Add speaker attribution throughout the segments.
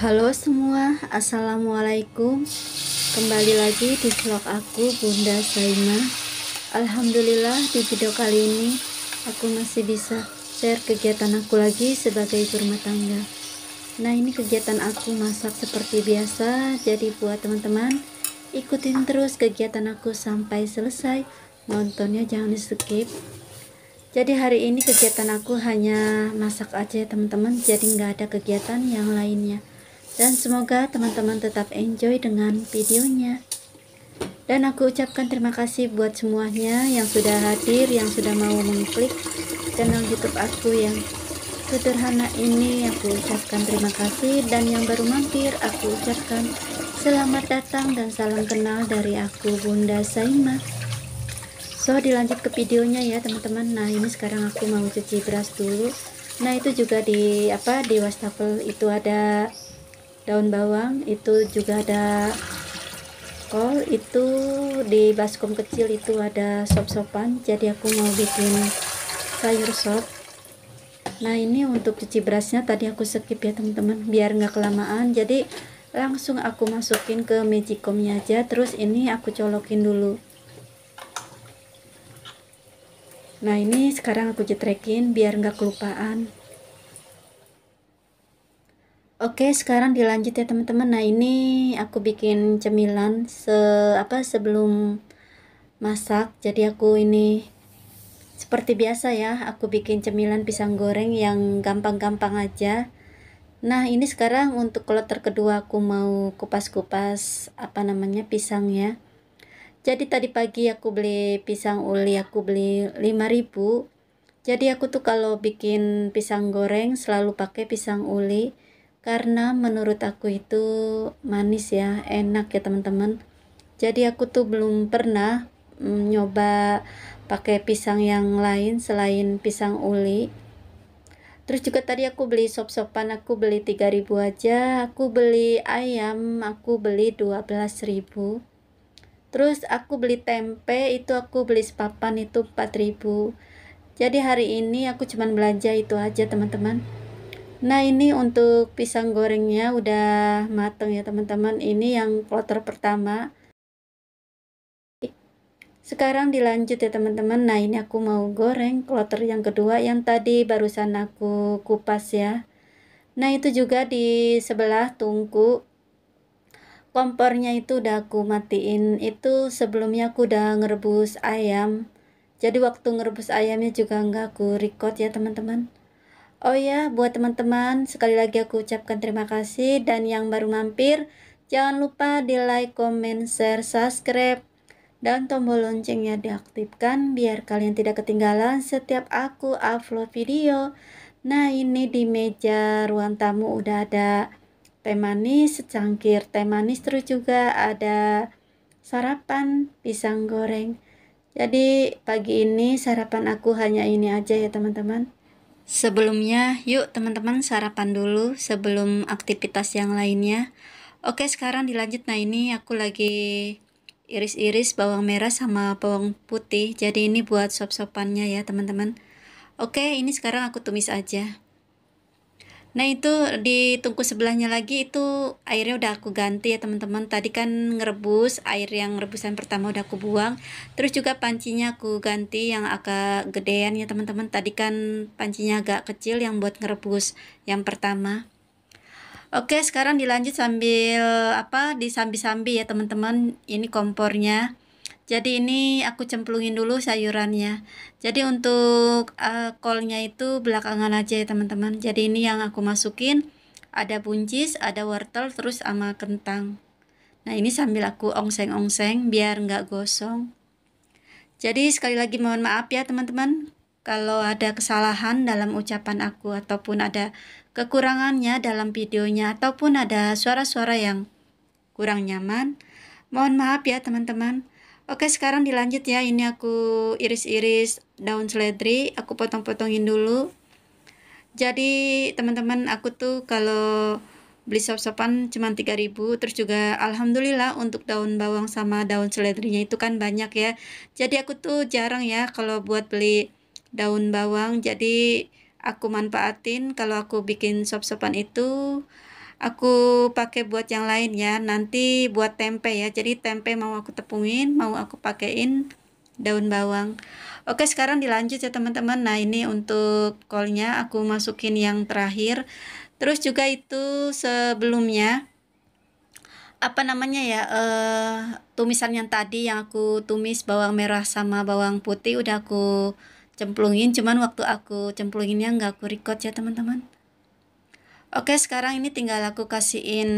Speaker 1: Halo semua, Assalamualaikum Kembali lagi di vlog aku Bunda Saima Alhamdulillah di video kali ini Aku masih bisa share kegiatan aku lagi sebagai ibu rumah tangga Nah ini kegiatan aku masak seperti biasa Jadi buat teman-teman Ikutin terus kegiatan aku sampai selesai Nontonnya jangan di skip jadi hari ini kegiatan aku hanya masak aja teman-teman jadi nggak ada kegiatan yang lainnya dan semoga teman-teman tetap enjoy dengan videonya dan aku ucapkan terima kasih buat semuanya yang sudah hadir yang sudah mau mengklik channel youtube aku yang sederhana ini aku ucapkan terima kasih dan yang baru mampir aku ucapkan selamat datang dan salam kenal dari aku Bunda Saima so dilanjut ke videonya ya teman-teman nah ini sekarang aku mau cuci beras dulu nah itu juga di apa di wastafel itu ada daun bawang itu juga ada kol itu di baskom kecil itu ada sop-sopan jadi aku mau bikin sayur sop nah ini untuk cuci berasnya tadi aku skip ya teman-teman biar nggak kelamaan jadi langsung aku masukin ke magicomnya aja terus ini aku colokin dulu nah ini sekarang aku jetrekin biar nggak kelupaan Oke, sekarang dilanjut ya teman-teman. Nah, ini aku bikin cemilan se apa sebelum masak. Jadi aku ini seperti biasa ya, aku bikin cemilan pisang goreng yang gampang-gampang aja. Nah, ini sekarang untuk kloter kedua aku mau kupas-kupas apa namanya pisang ya. Jadi tadi pagi aku beli pisang uli, aku beli 5000. Jadi aku tuh kalau bikin pisang goreng selalu pakai pisang uli karena menurut aku itu manis ya enak ya teman-teman jadi aku tuh belum pernah mm, nyoba pakai pisang yang lain selain pisang uli terus juga tadi aku beli sop-sopan aku beli 3000 aja aku beli ayam aku beli 12000 Terus aku beli tempe itu aku beli sepapan itu 4000. Jadi hari ini aku cuman belanja itu aja teman-teman. Nah ini untuk pisang gorengnya udah mateng ya teman-teman. Ini yang kloter pertama. Sekarang dilanjut ya teman-teman. Nah ini aku mau goreng kloter yang kedua yang tadi barusan aku kupas ya. Nah itu juga di sebelah tungku kompornya itu udah aku matiin. Itu sebelumnya aku udah ngerebus ayam. Jadi waktu ngerebus ayamnya juga nggak aku record ya teman-teman. Oh ya, buat teman-teman, sekali lagi aku ucapkan terima kasih dan yang baru mampir, jangan lupa di like, comment, share, subscribe dan tombol loncengnya diaktifkan biar kalian tidak ketinggalan setiap aku upload video. Nah, ini di meja ruang tamu udah ada teh manis, secangkir teh manis terus juga ada sarapan pisang goreng. Jadi pagi ini sarapan aku hanya ini aja ya teman-teman. Sebelumnya, yuk teman-teman sarapan dulu sebelum aktivitas yang lainnya. Oke, sekarang dilanjut. Nah, ini aku lagi iris-iris bawang merah sama bawang putih. Jadi ini buat sop-sopannya ya, teman-teman. Oke, ini sekarang aku tumis aja. Nah itu di tungku sebelahnya lagi itu airnya udah aku ganti ya teman-teman Tadi kan ngerebus air yang rebusan pertama udah aku buang Terus juga pancinya aku ganti yang agak gedean ya teman-teman Tadi kan pancinya agak kecil yang buat ngerebus yang pertama Oke sekarang dilanjut sambil apa disambi-sambi ya teman-teman Ini kompornya jadi ini aku cemplungin dulu sayurannya. Jadi untuk uh, kolnya itu belakangan aja ya teman-teman. Jadi ini yang aku masukin ada buncis, ada wortel, terus sama kentang. Nah ini sambil aku ongseng-ongseng biar nggak gosong. Jadi sekali lagi mohon maaf ya teman-teman kalau ada kesalahan dalam ucapan aku ataupun ada kekurangannya dalam videonya ataupun ada suara-suara yang kurang nyaman. Mohon maaf ya teman-teman. Oke, sekarang dilanjut ya. Ini aku iris-iris daun seledri, aku potong-potongin dulu. Jadi, teman-teman, aku tuh kalau beli sop-sopan cuma 3000 terus juga alhamdulillah untuk daun bawang sama daun seledrinya itu kan banyak ya. Jadi aku tuh jarang ya kalau buat beli daun bawang. Jadi aku manfaatin kalau aku bikin sop-sopan itu aku pakai buat yang lain ya nanti buat tempe ya jadi tempe mau aku tepungin mau aku pakein daun bawang oke sekarang dilanjut ya teman-teman nah ini untuk kolnya aku masukin yang terakhir terus juga itu sebelumnya apa namanya ya eh, tumisan yang tadi yang aku tumis bawang merah sama bawang putih udah aku cemplungin cuman waktu aku cemplunginnya nggak aku record ya teman-teman Oke, sekarang ini tinggal aku kasihin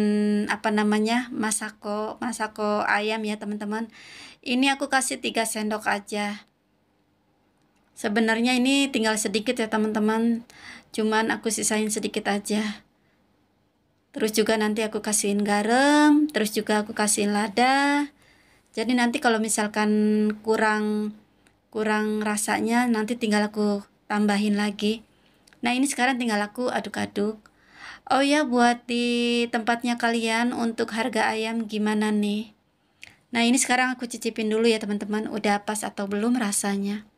Speaker 1: apa namanya? Masako, masako ayam ya, teman-teman. Ini aku kasih 3 sendok aja. Sebenarnya ini tinggal sedikit ya, teman-teman. Cuman aku sisain sedikit aja. Terus juga nanti aku kasihin garam, terus juga aku kasihin lada. Jadi nanti kalau misalkan kurang kurang rasanya nanti tinggal aku tambahin lagi. Nah, ini sekarang tinggal aku aduk-aduk. Oh ya, buat di tempatnya kalian untuk harga ayam gimana nih? Nah, ini sekarang aku cicipin dulu ya teman-teman, udah pas atau belum rasanya.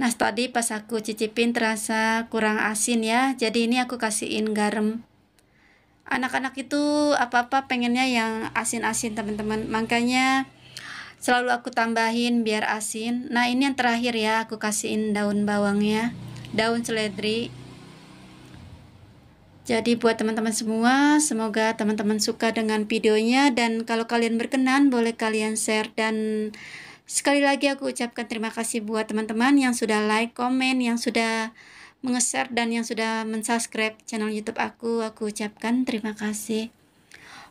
Speaker 1: Nah, tadi pas aku cicipin terasa kurang asin ya, jadi ini aku kasihin garam. Anak-anak itu apa-apa pengennya yang asin-asin teman-teman, makanya selalu aku tambahin biar asin. Nah, ini yang terakhir ya, aku kasihin daun bawangnya, daun seledri, jadi buat teman-teman semua, semoga teman-teman suka dengan videonya dan kalau kalian berkenan boleh kalian share dan sekali lagi aku ucapkan terima kasih buat teman-teman yang sudah like, komen, yang sudah mengeser dan yang sudah mensubscribe channel YouTube aku. Aku ucapkan terima kasih.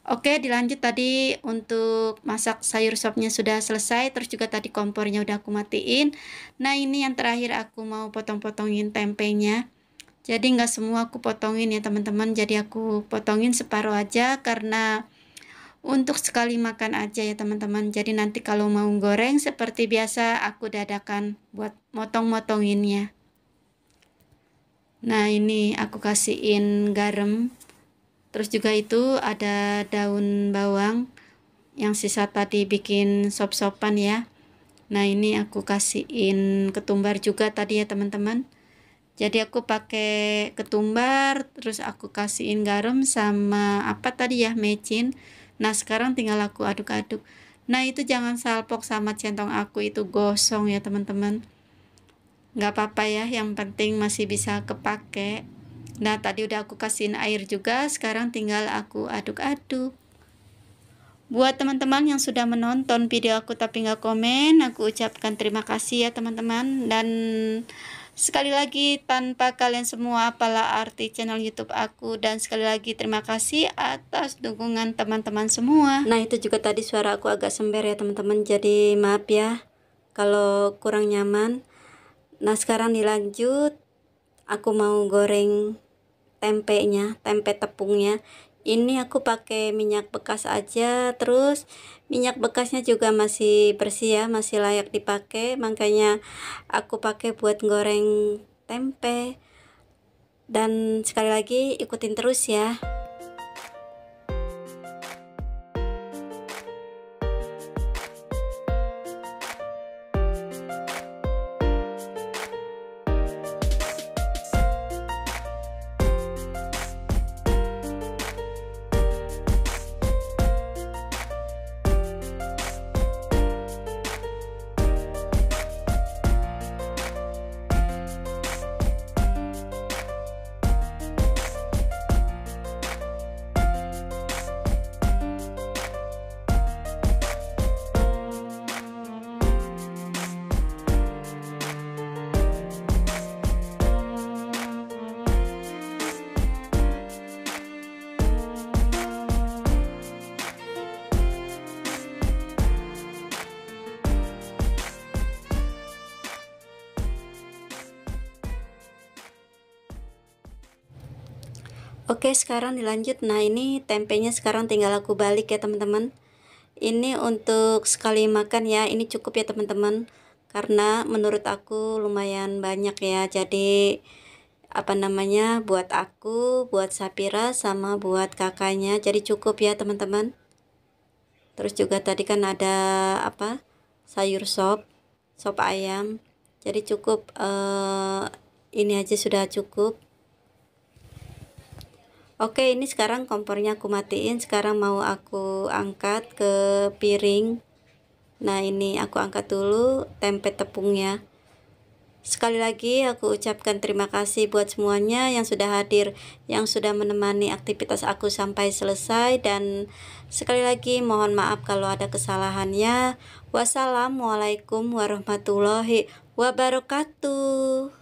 Speaker 1: Oke, dilanjut tadi untuk masak sayur sopnya sudah selesai, terus juga tadi kompornya udah aku matiin. Nah, ini yang terakhir aku mau potong-potongin tempenya jadi nggak semua aku potongin ya teman-teman jadi aku potongin separuh aja karena untuk sekali makan aja ya teman-teman jadi nanti kalau mau goreng seperti biasa aku dadakan buat motong-motonginnya nah ini aku kasihin garam terus juga itu ada daun bawang yang sisa tadi bikin sop-sopan ya nah ini aku kasihin ketumbar juga tadi ya teman-teman jadi aku pakai ketumbar terus aku kasihin garam sama apa tadi ya mecin nah sekarang tinggal aku aduk-aduk nah itu jangan salpok sama centong aku itu gosong ya teman-teman Gak apa-apa ya yang penting masih bisa kepake nah tadi udah aku kasihin air juga sekarang tinggal aku aduk-aduk Buat teman-teman yang sudah menonton video aku tapi nggak komen, aku ucapkan terima kasih ya teman-teman dan Sekali lagi, tanpa kalian semua, apalah arti channel YouTube aku. Dan sekali lagi, terima kasih atas dukungan teman-teman semua. Nah, itu juga tadi suara aku agak sember ya, teman-teman. Jadi, maaf ya kalau kurang nyaman. Nah, sekarang dilanjut. Aku mau goreng tempenya, tempe tepungnya ini aku pakai minyak bekas aja terus minyak bekasnya juga masih bersih ya masih layak dipakai makanya aku pakai buat goreng tempe dan sekali lagi ikutin terus ya Oke sekarang dilanjut nah ini tempenya sekarang tinggal aku balik ya teman-teman ini untuk sekali makan ya ini cukup ya teman-teman karena menurut aku lumayan banyak ya jadi apa namanya buat aku buat Sapira sama buat kakaknya jadi cukup ya teman-teman terus juga tadi kan ada apa sayur sop sop ayam jadi cukup eh, ini aja sudah cukup Oke ini sekarang kompornya aku matiin sekarang mau aku angkat ke piring nah ini aku angkat dulu tempe tepungnya Sekali lagi aku ucapkan terima kasih buat semuanya yang sudah hadir, yang sudah menemani aktivitas aku sampai selesai dan sekali lagi mohon maaf kalau ada kesalahannya. Wassalamualaikum warahmatullahi wabarakatuh.